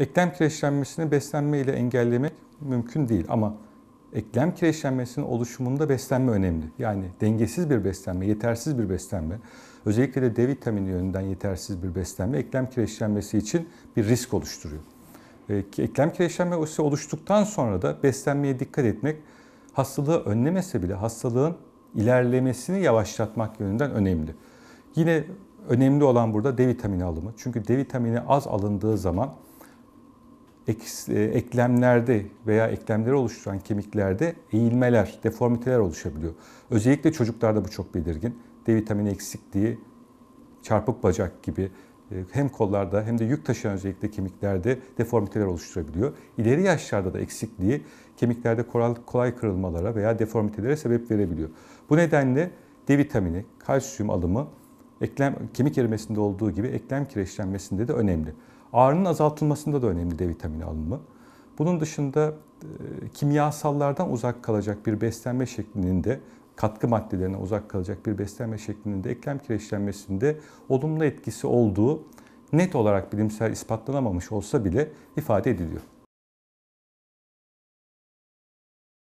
Eklem kireçlenmesini beslenme ile engellemek mümkün değil ama eklem kireçlenmesinin oluşumunda beslenme önemli. Yani dengesiz bir beslenme, yetersiz bir beslenme, özellikle de D vitamini yönünden yetersiz bir beslenme eklem kireçlenmesi için bir risk oluşturuyor. E, eklem kireçlenmesi oluştuktan sonra da beslenmeye dikkat etmek hastalığı önlemese bile hastalığın ilerlemesini yavaşlatmak yönünden önemli. Yine önemli olan burada D vitamini alımı. Çünkü D vitamini az alındığı zaman e, eklemlerde veya eklemleri oluşturan kemiklerde eğilmeler, deformiteler oluşabiliyor. Özellikle çocuklarda bu çok belirgin. D vitamini eksikliği, çarpık bacak gibi e, hem kollarda hem de yük taşıyan özellikle kemiklerde deformiteler oluşturabiliyor. İleri yaşlarda da eksikliği kemiklerde kolay kırılmalara veya deformitelere sebep verebiliyor. Bu nedenle D vitamini, kalsiyum alımı eklem kemik erimesinde olduğu gibi eklem kireçlenmesinde de önemli. Ağrının azaltılmasında da önemli D vitamini alımı. Bunun dışında e, kimyasallardan uzak kalacak bir beslenme şeklinin katkı maddelerine uzak kalacak bir beslenme şeklinin eklem kireçlenmesinde olumlu etkisi olduğu net olarak bilimsel ispatlanamamış olsa bile ifade ediliyor.